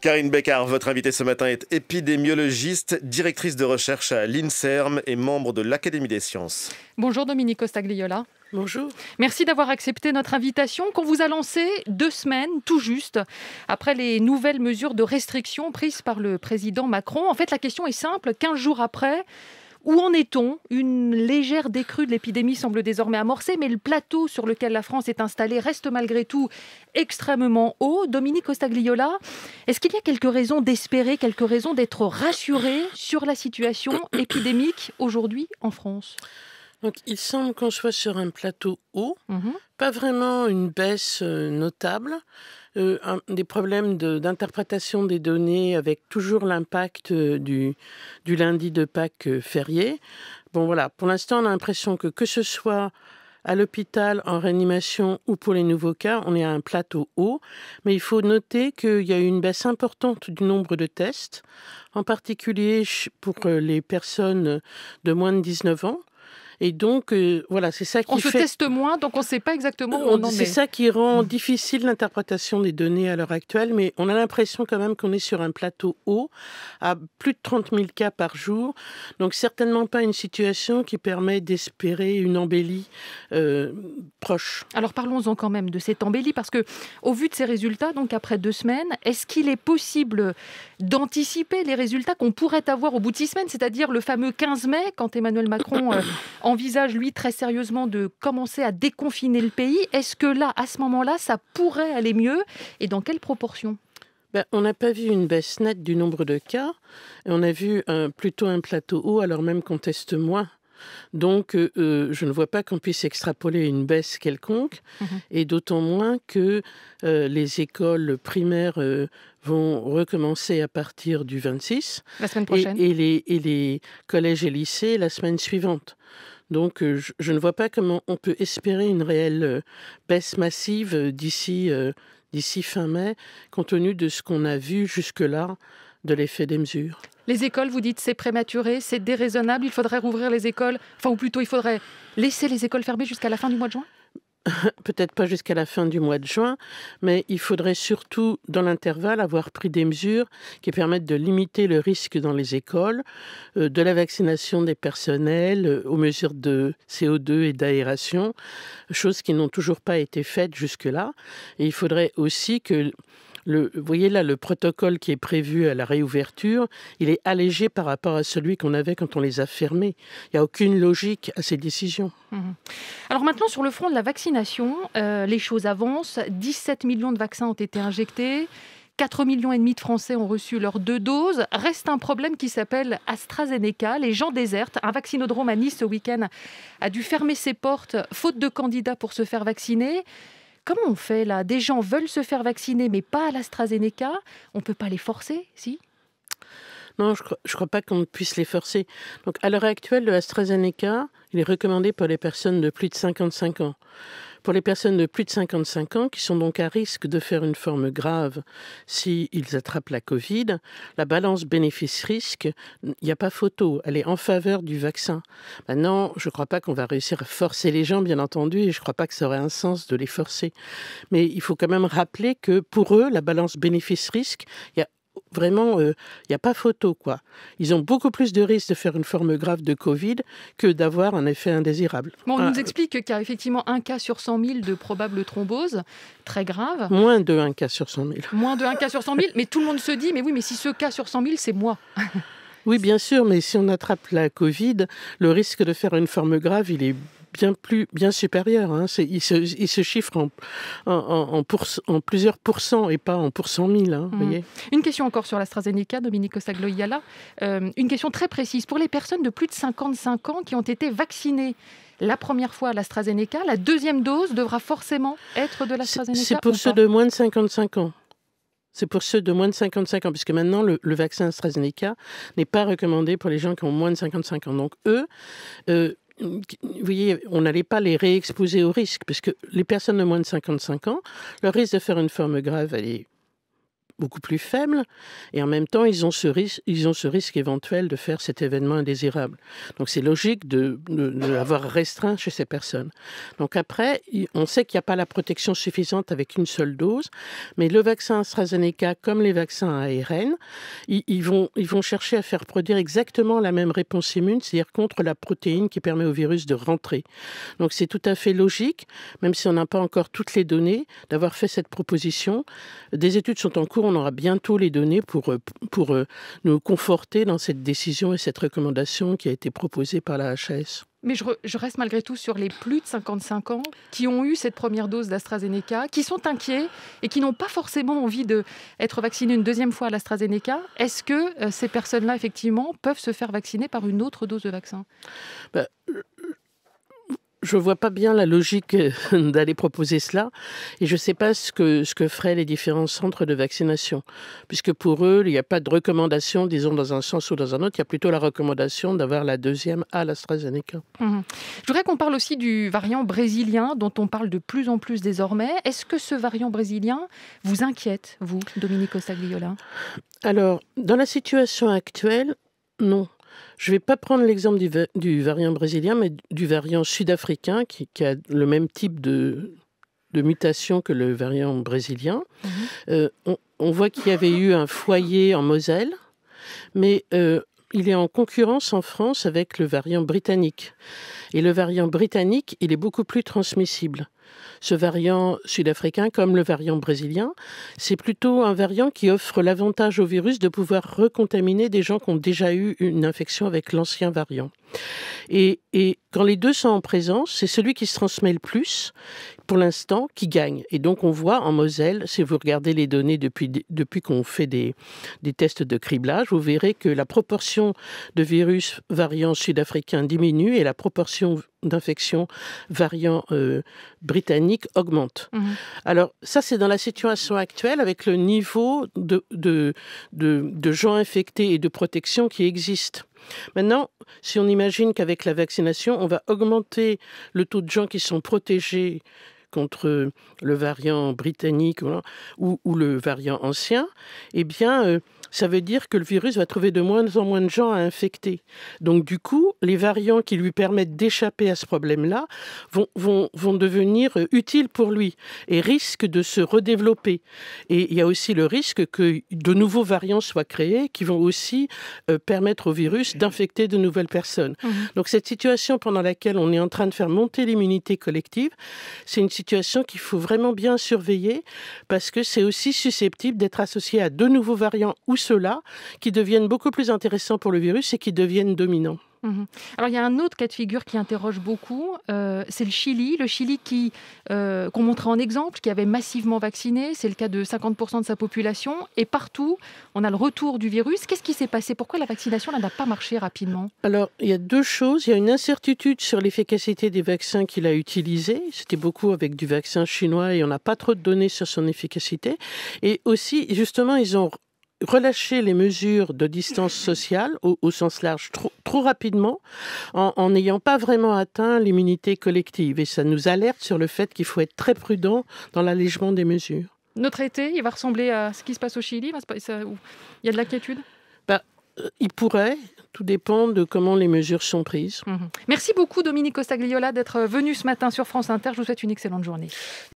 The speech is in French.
Karine Beccard, votre invitée ce matin est épidémiologiste, directrice de recherche à l'INSERM et membre de l'Académie des sciences. Bonjour Dominique Costagliola. Bonjour. Merci d'avoir accepté notre invitation qu'on vous a lancée deux semaines tout juste après les nouvelles mesures de restriction prises par le président Macron. En fait, la question est simple. 15 jours après, où en est-on Une légère décrue de l'épidémie semble désormais amorcée, mais le plateau sur lequel la France est installée reste malgré tout extrêmement haut. Dominique Costagliola, est-ce qu'il y a quelques raisons d'espérer, quelques raisons d'être rassuré sur la situation épidémique aujourd'hui en France donc, il semble qu'on soit sur un plateau haut, mhm. pas vraiment une baisse euh, notable, euh, des problèmes d'interprétation des données avec toujours l'impact euh, du, du, lundi de Pâques euh, férié. Bon voilà, pour l'instant on a l'impression que que ce soit à l'hôpital, en réanimation ou pour les nouveaux cas, on est à un plateau haut. Mais il faut noter qu'il y a eu une baisse importante du nombre de tests, en particulier pour les personnes de moins de 19 ans. Et donc, euh, voilà, c'est ça qui on se teste moins, donc on ne sait pas exactement où on, en est. C'est ça qui rend mm. difficile l'interprétation des données à l'heure actuelle, mais on a l'impression quand même qu'on est sur un plateau haut, à plus de 30 000 cas par jour. Donc certainement pas une situation qui permet d'espérer une embellie euh, proche. Alors parlons-en quand même de cette embellie, parce que au vu de ces résultats, donc après deux semaines, est-ce qu'il est possible d'anticiper les résultats qu'on pourrait avoir au bout de six semaines, c'est-à-dire le fameux 15 mai, quand Emmanuel Macron... Euh, envisage, lui, très sérieusement de commencer à déconfiner le pays. Est-ce que là, à ce moment-là, ça pourrait aller mieux et dans quelle proportion ben, on n'a pas vu une baisse nette du nombre de cas, on a vu euh, plutôt un plateau haut alors même qu'on teste moins. Donc, euh, euh, je ne vois pas qu'on puisse extrapoler une baisse quelconque, mhm. et d'autant moins que les écoles primaires vont recommencer à partir du 26. et les collèges et lycées la semaine suivante. Donc euh, je, ne vois pas comment on peut espérer une réelle euh, baisse massive euh, d'ici d'ici fin mai, compte tenu de ce qu'on a vu jusque-là de l'effet des mesures. Les écoles, vous dites, c'est prématuré, c'est déraisonnable, il faudrait rouvrir les écoles, enfin, ou plutôt, il faudrait laisser les écoles fermées jusqu'à la fin du mois de juin peut-être pas jusqu'à la fin du mois de juin, mais il faudrait surtout, dans l'intervalle, avoir pris des mesures qui permettent de limiter le risque dans les écoles, euh, de la vaccination des personnels euh, aux mesures de CO2 et d'aération, choses qui n'ont toujours pas été faites jusque-là. Et il faudrait aussi que vous voyez là, le protocole qui est prévu à la réouverture, il est allégé par rapport à celui qu'on avait quand on les a fermés. Il n'y a aucune logique à ces décisions. Mhm. Alors maintenant, sur le front de la vaccination, euh, les choses avancent. 17 millions de vaccins ont été injectés. 4 millions et demi de Français ont reçu leurs deux doses. Reste un problème qui s'appelle AstraZeneca. Les gens désertent. Un vaccinodrome à Nice ce week-end a dû fermer ses portes faute de candidats pour se faire vacciner. Comment on fait là Des gens veulent se faire vacciner, mais pas à l'AstraZeneca. On ne peut pas les forcer, si non, je ne crois, pas qu'on puisse les forcer. Donc, à l'heure actuelle, le AstraZeneca, il est recommandé pour les personnes de plus de 55 ans pour les personnes de plus de 55 ans qui sont donc à risque de faire une forme grave s'ils attrapent la Covid, la balance bénéfice-risque, il n'y a pas photo, elle est en faveur du vaccin. Maintenant, je ne crois pas qu'on va réussir à forcer les gens, bien entendu, et je ne crois pas que ça aurait un sens de les forcer. Mais il faut quand même rappeler que pour eux, la balance bénéfice-risque, il y a Vraiment, il euh, n'y a pas photo, quoi. Ils ont beaucoup plus de risques de faire une forme grave de Covid que d'avoir un effet indésirable. on ah, nous explique qu'il y a effectivement un cas sur 100 000 de probable thrombose, très grave. Moins de un cas sur 100 000. Moins de un cas sur 100 000, mais tout le monde se dit, mais oui, mais si ce cas sur 100 000, c'est moi. Oui, bien sûr, mais si on attrape la Covid, le risque de faire une forme grave, il est bien plus, bien supérieur. Hein. Il, se, chiffre en, en, plusieurs pourcents et pas en pourcent mille. Hein, mmh. Une question encore sur l'AstraZeneca, Dominique Sagloyala. Euh, une question très précise. Pour les personnes de plus de 55 ans qui ont été vaccinées, la première fois à l'AstraZeneca, la deuxième dose devra forcément être de l'AstraZeneca C'est pour ceux de moins de 55 ans. C'est pour ceux de moins de 55 ans, puisque maintenant le, vaccin AstraZeneca n'est pas recommandé pour les gens qui ont moins de 55 ans. Donc eux, euh, vous voyez, on n'allait pas les réexposer au risque, parce que les personnes de moins de 55 ans, leur risque de faire une forme grave, elle est beaucoup plus faible, et en même temps, ils ont ce, risque ils ont ce risque éventuel de faire cet événement indésirable. Donc c'est logique de, de, restreint chez ces personnes. Donc après, on sait qu'il n'y a pas la protection suffisante avec une seule dose, mais le vaccin AstraZeneca, comme les vaccins à ARN, ils, vont, ils vont chercher à faire produire exactement la même réponse immune, c'est-à-dire contre la protéine qui permet au virus de rentrer. Donc c'est tout à fait logique, même si on n'a pas encore toutes les données, d'avoir fait cette proposition. Des études sont en cours on aura bientôt les données pour, euh, pour euh, nous conforter dans cette décision et cette recommandation qui a été proposée par la hs Mais je, reste malgré tout sur les plus de 55 ans qui ont eu cette première dose d'AstraZeneca, qui sont inquiets et qui n'ont pas forcément envie d'être vaccinés une deuxième fois à l'AstraZeneca. Est-ce que euh, ces personnes-là, effectivement, peuvent se faire vacciner par une autre dose de vaccin bah, je ne vois pas bien la logique euh, d'aller proposer cela et je ne sais pas ce que, ce feraient les différents centres de vaccination. Puisque pour eux, il n'y a pas de recommandation, disons, dans un sens ou dans un autre. Il y a plutôt la recommandation d'avoir la deuxième à l'AstraZeneca. Mhm. Je voudrais qu'on parle aussi du variant brésilien dont on parle de plus en plus désormais. Est-ce que ce variant brésilien vous inquiète, vous, Dominique Costagliola Alors, dans la situation actuelle, non. Je ne vais pas prendre l'exemple du, variant brésilien, mais du variant sud-africain qui, a le même type de, mutation que le variant brésilien. Mhm. Euh, on, voit qu'il y avait eu un foyer en Moselle, mais euh, il est en concurrence en France avec le variant britannique. Et le variant britannique, il est beaucoup plus transmissible ce variant sud-africain comme le variant brésilien. C'est plutôt un variant qui offre l'avantage au virus de pouvoir recontaminer des gens qui ont déjà eu une infection avec l'ancien variant. Et, quand les deux sont en présence, c'est celui qui se transmet le plus, pour l'instant, qui gagne. Et donc on voit en Moselle, si vous regardez les données depuis, depuis qu'on fait des, des tests de criblage, vous verrez que la proportion de virus variant sud africain diminue et la proportion d'infection variant euh, britannique augmente. Mmh. Alors ça, c'est dans la situation actuelle avec le niveau de, de, de, de gens infectés et de protection qui existe. Maintenant, si on imagine qu'avec la vaccination, on va augmenter le taux de gens qui sont protégés contre euh, le variant britannique ou, le variant ancien, eh bien, euh, ça veut dire que le virus va trouver de moins en moins de gens à infecter. Donc, du coup, les variants qui lui permettent d'échapper à ce problème-là vont, vont, vont, devenir euh, utiles pour lui et risquent de se redévelopper. Et il y a aussi le risque que de nouveaux variants soient créés qui vont aussi permettre au virus d'infecter de nouvelles personnes. Mmh Donc, cette situation pendant laquelle on est en train de faire monter l'immunité collective, c'est une situation qu'il faut vraiment bien surveiller parce que c'est aussi susceptible d'être associé à de nouveaux variants ou ceux-là qui deviennent beaucoup plus intéressants pour le virus et qui deviennent dominants. Mhm. Alors il y a un autre cas de figure qui interroge beaucoup, euh, c'est le Chili. Le Chili qui euh, qu'on montrait en exemple, qui avait massivement vacciné, c'est le cas de 50% de sa population, et partout on a le retour du virus. Qu'est-ce qui s'est passé Pourquoi la vaccination n'a pas marché rapidement Alors il y a deux choses. Il y a une incertitude sur l'efficacité des vaccins qu'il a utilisés. C'était beaucoup avec du vaccin chinois et on n'a pas trop de données sur son efficacité. Et aussi justement ils ont relâcher les mesures de distance sociale au, sens large trop, rapidement en n'ayant pas vraiment atteint l'immunité collective. Et ça nous alerte sur le fait qu'il faut être très prudent dans l'allègement des mesures. Notre été, il va ressembler à ce qui se passe au Chili Il y a de l'inquiétude bah, euh, Il pourrait. Tout dépend de comment les mesures sont prises. Mhm. Merci beaucoup, Dominique Costagliola, d'être venu ce matin sur France Inter. Je vous souhaite une excellente journée.